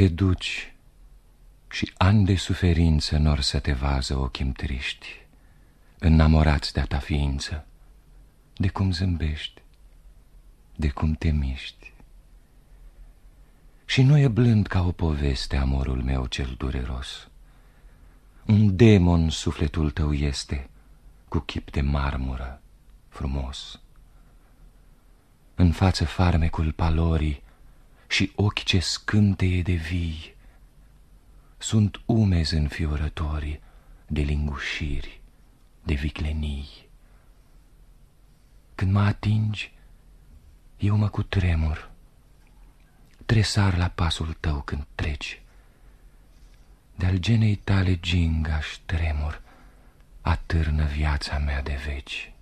Te duci și ani de suferință nor să te vază ochim triști, Înamorați de-a ta ființă, de cum zâmbești, de cum te miști. Și nu e blând ca o poveste amorul meu cel dureros. Un demon sufletul tău este, cu chip de marmură, frumos. În față farmecul palorii, și ochi ce scânteie de vii. Sunt umezi înfiorători de lingușiri, de viclenii. Când mă atingi, eu mă tremur. Tresar la pasul tău când treci. De-al genei tale gingaș tremur, atârnă viața mea de veci.